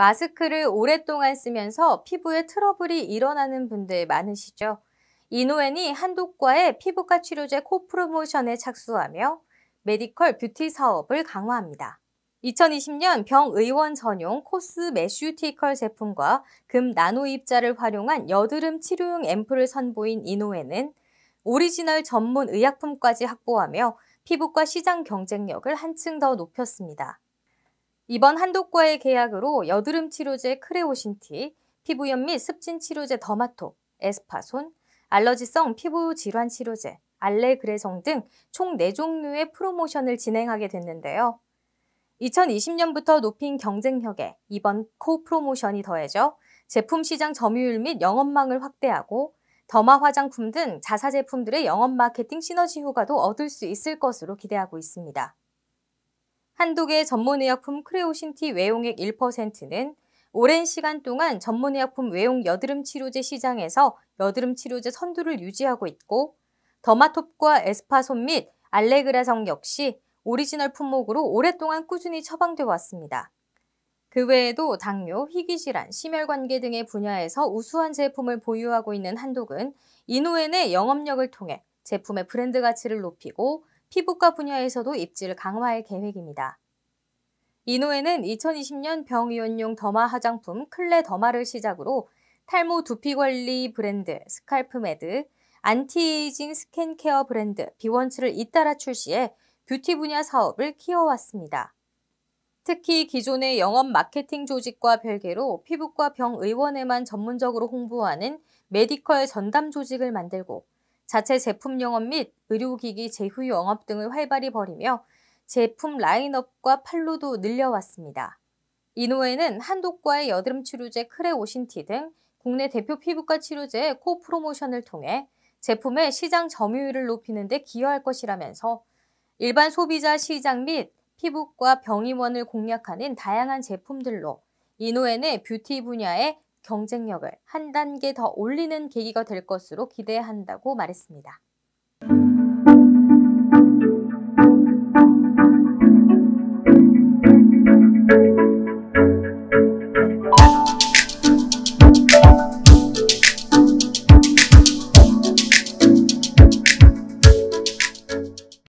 마스크를 오랫동안 쓰면서 피부에 트러블이 일어나는 분들 많으시죠? 이노엔이 한독과의 피부과 치료제 코프로모션에 착수하며 메디컬 뷰티 사업을 강화합니다. 2020년 병의원 전용 코스 메슈티컬 제품과 금 나노 입자를 활용한 여드름 치료용 앰플을 선보인 이노엔은 오리지널 전문 의약품까지 확보하며 피부과 시장 경쟁력을 한층 더 높였습니다. 이번 한독과의 계약으로 여드름 치료제 크레오신티, 피부염 및 습진 치료제 더마토, 에스파손, 알러지성 피부 질환 치료제, 알레그레송등총 4종류의 프로모션을 진행하게 됐는데요. 2020년부터 높인 경쟁력에 이번 코 프로모션이 더해져 제품 시장 점유율 및 영업망을 확대하고 더마 화장품 등 자사 제품들의 영업 마케팅 시너지 효과도 얻을 수 있을 것으로 기대하고 있습니다. 한독의 전문의약품 크레오신티 외용액 1%는 오랜 시간 동안 전문의약품 외용 여드름 치료제 시장에서 여드름 치료제 선두를 유지하고 있고 더마톱과 에스파손 및 알레그라성 역시 오리지널 품목으로 오랫동안 꾸준히 처방돼 왔습니다. 그 외에도 당뇨, 희귀질환, 심혈관계 등의 분야에서 우수한 제품을 보유하고 있는 한독은 이노엔의 영업력을 통해 제품의 브랜드 가치를 높이고 피부과 분야에서도 입지를 강화할 계획입니다. 이노에는 2020년 병이온용 더마 화장품 클레 더마를 시작으로 탈모 두피 관리 브랜드 스칼프 매드, 안티에이징 스킨케어 브랜드 비원츠를 잇따라 출시해 뷰티 분야 사업을 키워왔습니다. 특히 기존의 영업 마케팅 조직과 별개로 피부과 병의원에만 전문적으로 홍보하는 메디컬 전담 조직을 만들고 자체 제품 영업 및 의료기기 제휴 영업 등을 활발히 벌이며 제품 라인업과 판로도 늘려왔습니다. 이노에는 한독과의 여드름 치료제 크레오신티 등 국내 대표 피부과 치료제코 프로모션을 통해 제품의 시장 점유율을 높이는 데 기여할 것이라면서 일반 소비자 시장 및 피부과 병의원을 공략하는 다양한 제품들로 이노엔의 뷰티 분야에 경쟁력을 한 단계 더 올리는 계기가 될 것으로 기대한다고 말했습니다.